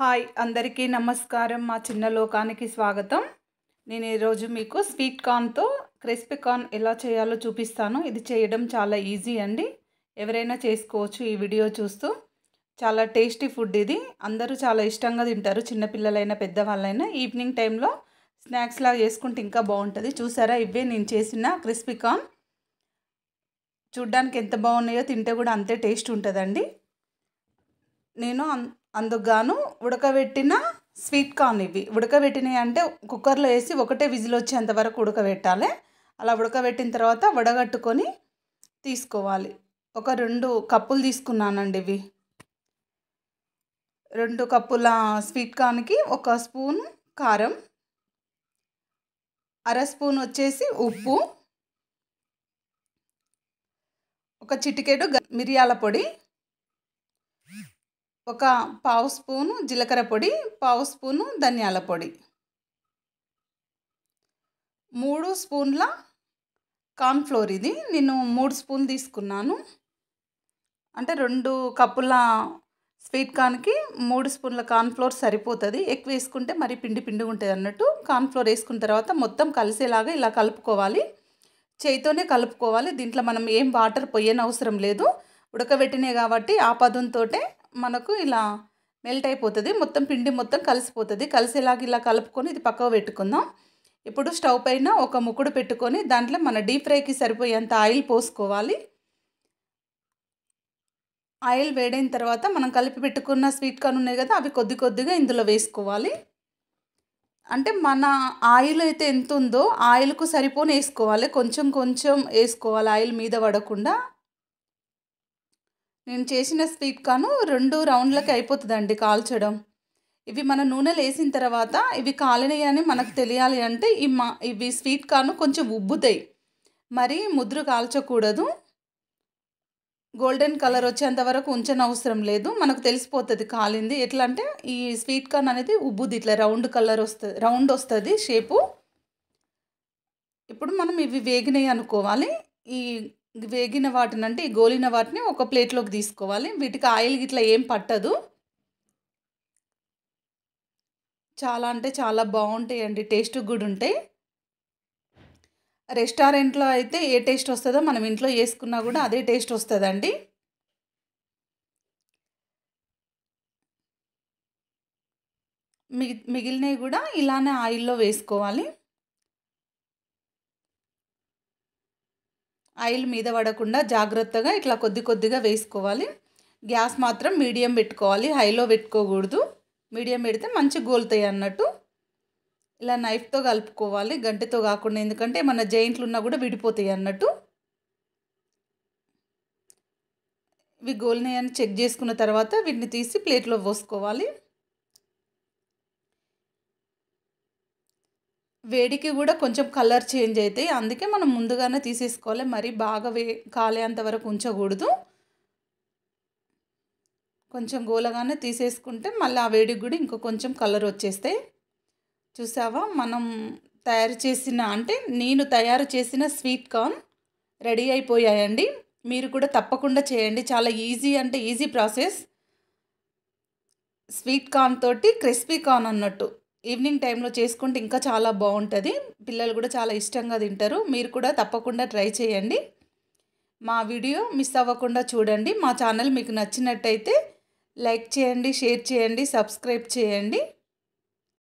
hi అందరికీ నమస్కారం మా చిన్న లోకానికి స్వాగతం నేను ఈరోజు మీకు స్వీట్ కార్న్తో క్రిస్పీ కార్న్ ఎలా చేయాలో చూపిస్తాను ఇది చేయడం చాలా ఈజీ అండి ఎవరైనా చేసుకోవచ్చు ఈ వీడియో చూస్తూ చాలా టేస్టీ ఫుడ్ ఇది అందరూ చాలా ఇష్టంగా తింటారు చిన్నపిల్లలైనా పెద్దవాళ్ళైనా ఈవినింగ్ టైంలో స్నాక్స్ లాగా చేసుకుంటే ఇంకా బాగుంటుంది చూసారా ఇవే నేను చేసిన క్రిస్పీ కార్న్ చూడ్డానికి ఎంత బాగున్నాయో తింటే కూడా అంతే టేస్ట్ ఉంటుందండి నేను అందుకు గాను ఉడకబెట్టిన స్వీట్ కార్న్ ఇవి ఉడకబెట్టినవి అంటే కుక్కర్లో వేసి ఒకటే విజిల్ వచ్చేంత వరకు ఉడకబెట్టాలి అలా ఉడకబెట్టిన తర్వాత వడగట్టుకొని తీసుకోవాలి ఒక రెండు కప్పులు తీసుకున్నానండి ఇవి రెండు కప్పుల స్వీట్ కార్న్కి ఒక స్పూన్ కారం అర స్పూన్ వచ్చేసి ఉప్పు ఒక చిటికెడు మిరియాల పొడి ఒక పావు స్పూను జీలకర్ర పొడి పావు స్పూను ధనియాల పొడి మూడు స్పూన్ల కార్న్ఫ్లోర్ ఇది నేను మూడు స్పూన్లు తీసుకున్నాను అంటే రెండు కప్పుల స్వీట్ కార్న్కి మూడు స్పూన్ల కార్న్ఫ్లోర్ సరిపోతుంది ఎక్కువ వేసుకుంటే మరి పిండి పిండి ఉంటుంది అన్నట్టు కార్న్ఫ్లోర్ వేసుకున్న తర్వాత మొత్తం కలిసేలాగా ఇలా కలుపుకోవాలి చేయితోనే కలుపుకోవాలి దీంట్లో మనం ఏం వాటర్ పొయ్యనవసరం లేదు ఉడకబెట్టినాయి కాబట్టి ఆ పదంతో మనకు ఇలా మెల్ట్ అయిపోతుంది మొత్తం పిండి మొత్తం కలిసిపోతుంది కలిసేలాగా ఇలా కలుపుకొని ఇది పక్కకు పెట్టుకుందాం ఇప్పుడు స్టవ్ పైన ఒక ముక్కుడు పెట్టుకొని దాంట్లో మన డీప్ ఫ్రైకి సరిపోయేంత ఆయిల్ పోసుకోవాలి ఆయిల్ వేడైన తర్వాత మనం కలిపి పెట్టుకున్న స్వీట్ కార్న్ ఉన్నాయి కదా అవి కొద్ది కొద్దిగా ఇందులో వేసుకోవాలి అంటే మన ఆయిల్ అయితే ఎంత ఉందో ఆయిల్కు సరిపోని వేసుకోవాలి కొంచెం కొంచెం వేసుకోవాలి ఆయిల్ మీద పడకుండా నేను చేసిన స్వీట్ కాను రెండు రౌండ్లకి అయిపోతుందండి కాల్చడం ఇవి మన నూనెలు వేసిన తర్వాత ఇవి కాలినాయని అని మనకు తెలియాలి అంటే ఈ మా ఇవి స్వీట్ కాను కొంచెం ఉబ్బుతాయి మరి ముద్రు కాల్చకూడదు గోల్డెన్ కలర్ వచ్చేంత వరకు ఉంచనవసరం అవసరం లేదు మనకు తెలిసిపోతుంది కాలింది ఎట్లా అంటే ఈ స్వీట్ కార్న్ అనేది ఉబ్బుది ఇట్లా రౌండ్ కలర్ వస్తుంది రౌండ్ వస్తుంది షేపు ఇప్పుడు మనం ఇవి వేగినాయి అనుకోవాలి ఈ వేగిన వాటిని అంటే గోలిన వాటిని ఒక ప్లేట్లోకి తీసుకోవాలి వీటికి ఆయిల్ ఇట్లా ఏం పట్టదు చాలా అంటే చాలా బాగుంటాయండి టేస్ట్ కూడా ఉంటాయి రెస్టారెంట్లో అయితే ఏ టేస్ట్ వస్తుందో మనం ఇంట్లో వేసుకున్నా కూడా అదే టేస్ట్ వస్తుందండి మిగి మిగిలినవి కూడా ఇలానే ఆయిల్లో వేసుకోవాలి ఆయిల్ మీద పడకుండా జాగ్రత్తగా ఇట్లా కొద్ది కొద్దిగా వేసుకోవాలి గ్యాస్ మాత్రం మీడియం పెట్టుకోవాలి హైలో పెట్టుకోకూడదు మీడియం పెడితే మంచి గోలుతాయి అన్నట్టు ఇలా నైఫ్తో కలుపుకోవాలి గంటెతో కాకుండా ఎందుకంటే మన జైంట్లు ఉన్నా కూడా విడిపోతాయి అన్నట్టు ఇవి గోల్నాయని చెక్ చేసుకున్న తర్వాత వీటిని తీసి ప్లేట్లో పోసుకోవాలి వేడికి కూడా కొంచెం కలర్ చేంజ్ అవుతాయి అందుకే మనం ముందుగానే తీసేసుకోవాలి మరి బాగా వే కాలేంత వరకు ఉంచకూడదు కొంచెం గోలగానే తీసేసుకుంటే మళ్ళీ ఆ వేడికి కూడా ఇంకో కొంచెం కలర్ వచ్చేస్తాయి చూసావా మనం తయారు చేసిన అంటే నేను తయారు చేసిన స్వీట్ కార్న్ రెడీ అయిపోయాయండి మీరు కూడా తప్పకుండా చేయండి చాలా ఈజీ అంటే ఈజీ ప్రాసెస్ స్వీట్ కార్న్ తోటి క్రిస్పీ కార్న్ అన్నట్టు ఈవినింగ్ టైంలో చేసుకుంటే ఇంకా చాలా బాగుంటుంది పిల్లలు కూడా చాలా ఇష్టంగా తింటారు మీరు కూడా తప్పకుండా ట్రై చేయండి మా వీడియో మిస్ అవ్వకుండా చూడండి మా ఛానల్ మీకు నచ్చినట్టయితే లైక్ చేయండి షేర్ చేయండి సబ్స్క్రైబ్ చేయండి